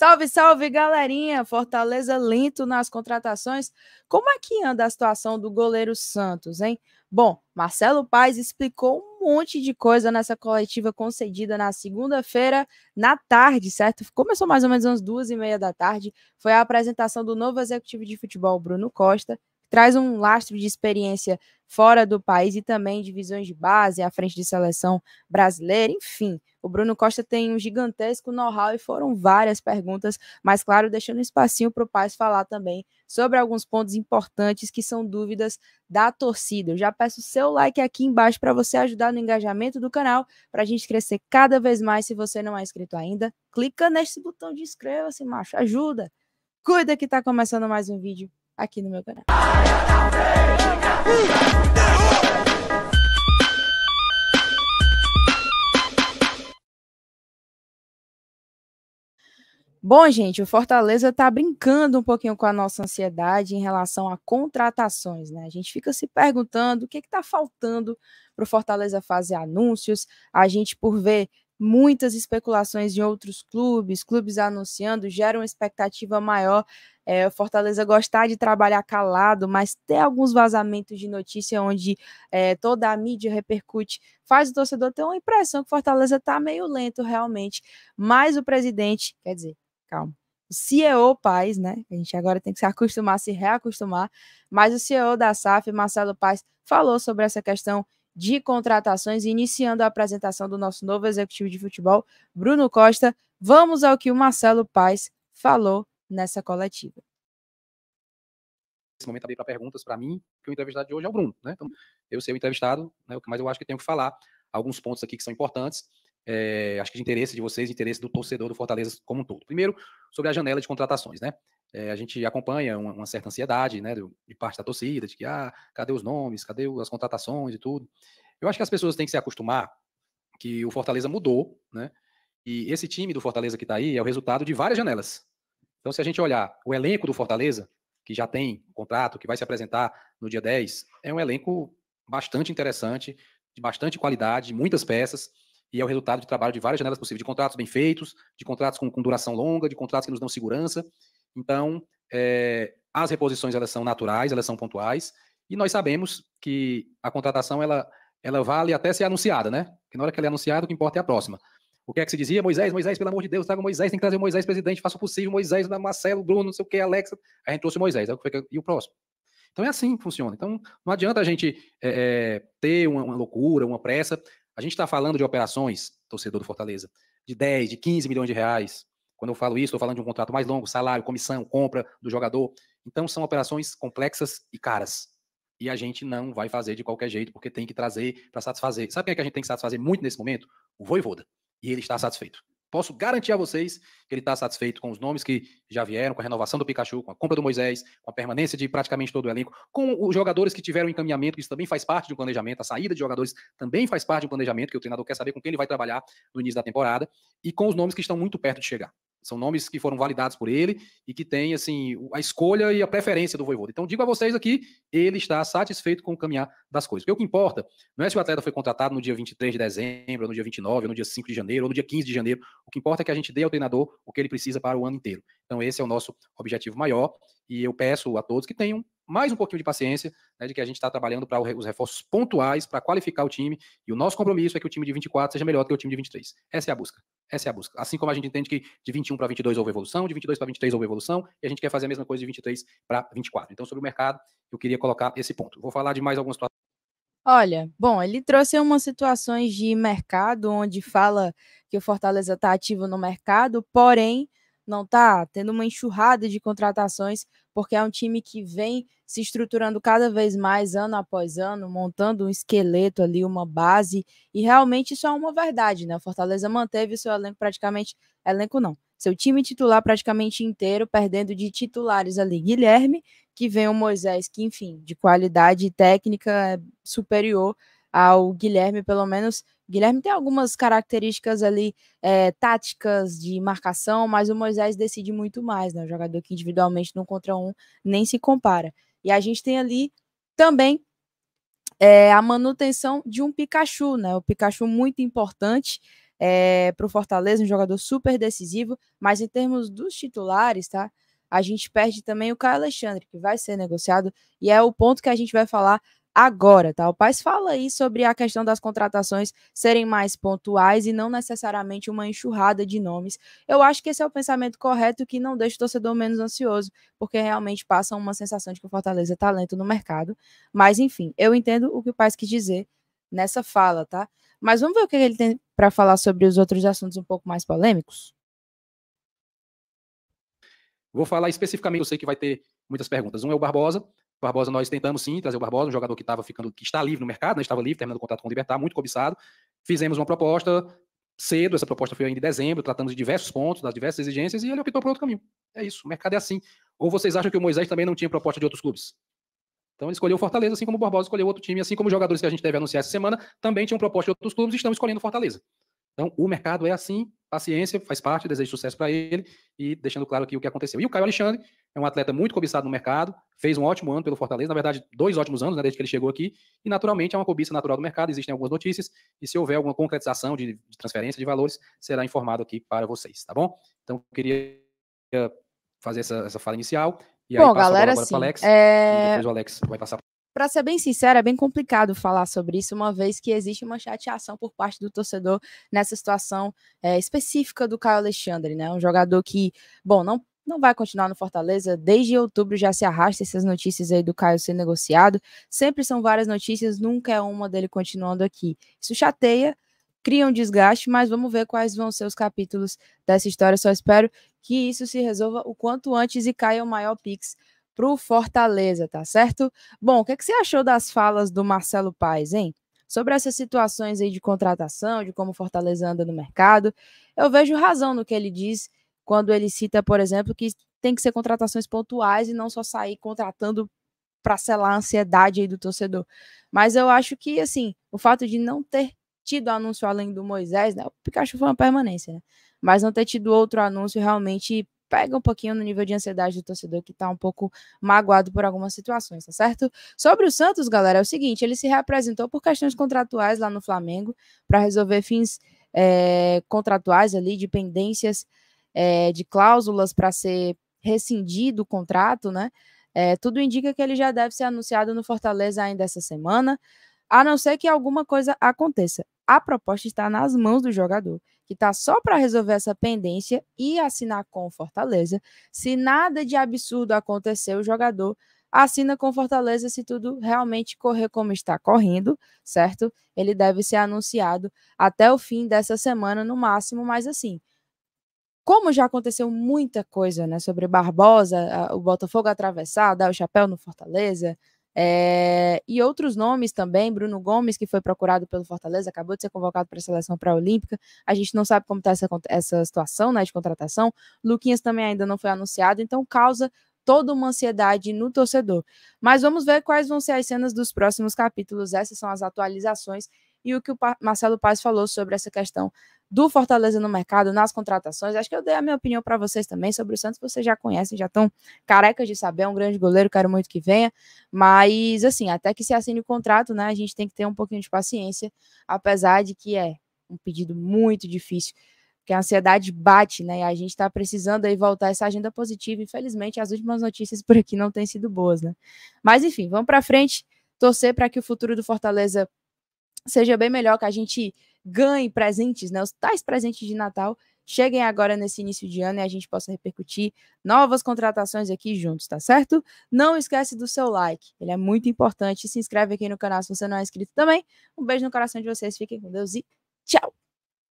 Salve, salve, galerinha! Fortaleza lento nas contratações. Como é que anda a situação do goleiro Santos, hein? Bom, Marcelo Paes explicou um monte de coisa nessa coletiva concedida na segunda-feira, na tarde, certo? Começou mais ou menos às duas e meia da tarde. Foi a apresentação do novo executivo de futebol, Bruno Costa, traz um lastro de experiência fora do país e também divisões de base à frente de seleção brasileira, enfim. O Bruno Costa tem um gigantesco know-how e foram várias perguntas, mas claro, deixando um espacinho para o Paz falar também sobre alguns pontos importantes que são dúvidas da torcida. Eu já peço seu like aqui embaixo para você ajudar no engajamento do canal, para a gente crescer cada vez mais. Se você não é inscrito ainda, clica nesse botão de inscreva-se, macho, ajuda! Cuida que está começando mais um vídeo aqui no meu canal. Bom, gente, o Fortaleza está brincando um pouquinho com a nossa ansiedade em relação a contratações, né? A gente fica se perguntando o que é está faltando para o Fortaleza fazer anúncios. A gente, por ver muitas especulações em outros clubes, clubes anunciando, gera uma expectativa maior é, o Fortaleza gostar de trabalhar calado, mas ter alguns vazamentos de notícia onde é, toda a mídia repercute, faz o torcedor ter uma impressão que o Fortaleza está meio lento realmente. Mas o presidente, quer dizer, calma. O CEO Paz, né? A gente agora tem que se acostumar, se reacostumar. Mas o CEO da SAF, Marcelo Paz, falou sobre essa questão de contratações, iniciando a apresentação do nosso novo executivo de futebol, Bruno Costa. Vamos ao que o Marcelo Paz falou nessa coletiva. Esse momento abrir para perguntas para mim, que o entrevistado de hoje é o Bruno, né? Então, uhum. eu sei o entrevistado, né? mas eu acho que tenho que falar alguns pontos aqui que são importantes. É, acho que de interesse de vocês, de interesse do torcedor do Fortaleza como um todo. Primeiro, sobre a janela de contratações, né? É, a gente acompanha uma, uma, certa ansiedade, né, de parte da torcida, de que, ah, cadê os nomes, cadê as contratações e tudo. Eu acho que as pessoas têm que se acostumar que o Fortaleza mudou, né? E esse time do Fortaleza que está aí é o resultado de várias janelas. Então, se a gente olhar o elenco do Fortaleza, que já tem contrato, que vai se apresentar no dia 10, é um elenco bastante interessante, de bastante qualidade, muitas peças, e é o resultado de trabalho de várias janelas possíveis, de contratos bem feitos, de contratos com, com duração longa, de contratos que nos dão segurança. Então, é, as reposições elas são naturais, elas são pontuais, e nós sabemos que a contratação ela, ela vale até ser anunciada, né? Porque na hora que ela é anunciada, o que importa é a próxima. O que é que se dizia? Moisés, Moisés, pelo amor de Deus, traga Moisés, tem que trazer Moisés presidente, faça o possível, Moisés, Marcelo, Bruno, não sei o que, Alexa. A gente trouxe Moisés, é e o próximo. Então é assim que funciona. Então não adianta a gente é, é ter uma, uma loucura, uma pressa. A gente está falando de operações, torcedor do Fortaleza, de 10, de 15 milhões de reais. Quando eu falo isso, estou falando de um contrato mais longo, salário, comissão, compra do jogador. Então são operações complexas e caras. E a gente não vai fazer de qualquer jeito, porque tem que trazer para satisfazer. Sabe quem é que a gente tem que satisfazer muito nesse momento? O Voivoda e ele está satisfeito. Posso garantir a vocês que ele está satisfeito com os nomes que já vieram, com a renovação do Pikachu, com a compra do Moisés, com a permanência de praticamente todo o elenco, com os jogadores que tiveram encaminhamento, que isso também faz parte de um planejamento, a saída de jogadores também faz parte de um planejamento, que o treinador quer saber com quem ele vai trabalhar no início da temporada, e com os nomes que estão muito perto de chegar. São nomes que foram validados por ele e que têm assim a escolha e a preferência do voivoda. Então digo a vocês aqui, ele está satisfeito com o caminhar das coisas. Porque o que importa não é se o atleta foi contratado no dia 23 de dezembro, ou no dia 29, ou no dia 5 de janeiro, ou no dia 15 de janeiro. O que importa é que a gente dê ao treinador o que ele precisa para o ano inteiro. Então esse é o nosso objetivo maior e eu peço a todos que tenham mais um pouquinho de paciência, né, de que a gente está trabalhando para os reforços pontuais, para qualificar o time, e o nosso compromisso é que o time de 24 seja melhor do que o time de 23. Essa é a busca. Essa é a busca. Assim como a gente entende que de 21 para 22 houve evolução, de 22 para 23 houve evolução, e a gente quer fazer a mesma coisa de 23 para 24. Então, sobre o mercado, eu queria colocar esse ponto. Vou falar de mais algumas situações. Olha, bom, ele trouxe umas situações de mercado onde fala que o Fortaleza está ativo no mercado, porém não está tendo uma enxurrada de contratações, porque é um time que vem se estruturando cada vez mais ano após ano, montando um esqueleto ali, uma base, e realmente isso é uma verdade, né? O Fortaleza manteve o seu elenco praticamente, elenco não, seu time titular praticamente inteiro, perdendo de titulares ali Guilherme, que vem o Moisés, que enfim, de qualidade técnica é superior ao Guilherme, pelo menos Guilherme tem algumas características ali é, táticas de marcação, mas o Moisés decide muito mais, né? O jogador que individualmente no contra um nem se compara. E a gente tem ali também é, a manutenção de um Pikachu, né? O Pikachu muito importante é, eh, para o Fortaleza, um jogador super decisivo, mas em termos dos titulares, tá? A gente perde também o Caio Alexandre, que vai ser negociado, e é o ponto que a gente vai falar agora, tá? O Paz fala aí sobre a questão das contratações serem mais pontuais e não necessariamente uma enxurrada de nomes. Eu acho que esse é o pensamento correto que não deixa o torcedor menos ansioso, porque realmente passa uma sensação de que o Fortaleza é talento no mercado. Mas enfim, eu entendo o que o Paz quis dizer nessa fala, tá? Mas vamos ver o que ele tem para falar sobre os outros assuntos um pouco mais polêmicos. Vou falar especificamente, eu sei que vai ter muitas perguntas. Um é o Barbosa, Barbosa, nós tentamos sim trazer o Barbosa, um jogador que estava ficando, que está livre no mercado, né? estava livre, terminando o contrato com o Libertar, muito cobiçado. Fizemos uma proposta cedo, essa proposta foi ainda em dezembro, tratando de diversos pontos, das diversas exigências, e ele optou por outro caminho. É isso, o mercado é assim. Ou vocês acham que o Moisés também não tinha proposta de outros clubes? Então ele escolheu Fortaleza, assim como o Barbosa escolheu outro time, assim como os jogadores que a gente deve anunciar essa semana também tinham proposta de outros clubes e estão escolhendo Fortaleza. Então o mercado é assim, paciência, faz parte, desejo sucesso para ele e deixando claro aqui o que aconteceu. E o Caio Alexandre, é um atleta muito cobiçado no mercado, fez um ótimo ano pelo Fortaleza, na verdade, dois ótimos anos, né, desde que ele chegou aqui, e naturalmente é uma cobiça natural do mercado, existem algumas notícias, e se houver alguma concretização de, de transferência de valores, será informado aqui para vocês, tá bom? Então, queria fazer essa, essa fala inicial, e bom, aí passo galera, agora o assim, Alex, é... depois o Alex vai passar. Para ser bem sincero, é bem complicado falar sobre isso, uma vez que existe uma chateação por parte do torcedor nessa situação é, específica do Caio Alexandre, né? Um jogador que, bom, não não vai continuar no Fortaleza. Desde outubro já se arrasta essas notícias aí do Caio ser negociado. Sempre são várias notícias, nunca é uma dele continuando aqui. Isso chateia, cria um desgaste, mas vamos ver quais vão ser os capítulos dessa história. Só espero que isso se resolva o quanto antes e caia o maior pix pro Fortaleza, tá certo? Bom, o que, é que você achou das falas do Marcelo Paes, hein? sobre essas situações aí de contratação, de como Fortaleza anda no mercado. Eu vejo razão no que ele diz quando ele cita, por exemplo, que tem que ser contratações pontuais e não só sair contratando para selar a ansiedade aí do torcedor. Mas eu acho que, assim, o fato de não ter tido anúncio além do Moisés, né? O Pikachu foi uma permanência, né? Mas não ter tido outro anúncio realmente pega um pouquinho no nível de ansiedade do torcedor que tá um pouco magoado por algumas situações, tá certo? Sobre o Santos, galera, é o seguinte: ele se reapresentou por questões contratuais lá no Flamengo para resolver fins é, contratuais ali, de pendências é, de cláusulas para ser rescindido o contrato, né? É, tudo indica que ele já deve ser anunciado no Fortaleza ainda essa semana, a não ser que alguma coisa aconteça. A proposta está nas mãos do jogador, que está só para resolver essa pendência e assinar com o Fortaleza. Se nada de absurdo acontecer, o jogador assina com o Fortaleza se tudo realmente correr como está correndo, certo? Ele deve ser anunciado até o fim dessa semana no máximo, mas assim, como já aconteceu muita coisa né, sobre Barbosa, o Botafogo atravessar, dar o chapéu no Fortaleza, é, e outros nomes também, Bruno Gomes, que foi procurado pelo Fortaleza, acabou de ser convocado para a seleção pré-olímpica, a gente não sabe como está essa, essa situação né, de contratação, Luquinhas também ainda não foi anunciado, então causa toda uma ansiedade no torcedor. Mas vamos ver quais vão ser as cenas dos próximos capítulos, essas são as atualizações e o que o Marcelo Paz falou sobre essa questão do Fortaleza no mercado, nas contratações. Acho que eu dei a minha opinião para vocês também sobre o Santos, vocês já conhecem, já estão carecas de saber, é um grande goleiro, quero muito que venha, mas assim, até que se assine o contrato, né, a gente tem que ter um pouquinho de paciência, apesar de que é um pedido muito difícil, que a ansiedade bate, né, e a gente está precisando aí voltar essa agenda positiva, infelizmente as últimas notícias por aqui não têm sido boas, né. Mas enfim, vamos para frente, torcer para que o futuro do Fortaleza seja bem melhor que a gente ganhe presentes, né? Os tais presentes de Natal cheguem agora nesse início de ano e a gente possa repercutir novas contratações aqui juntos, tá certo? Não esquece do seu like, ele é muito importante. Se inscreve aqui no canal se você não é inscrito também. Um beijo no coração de vocês, fiquem com Deus e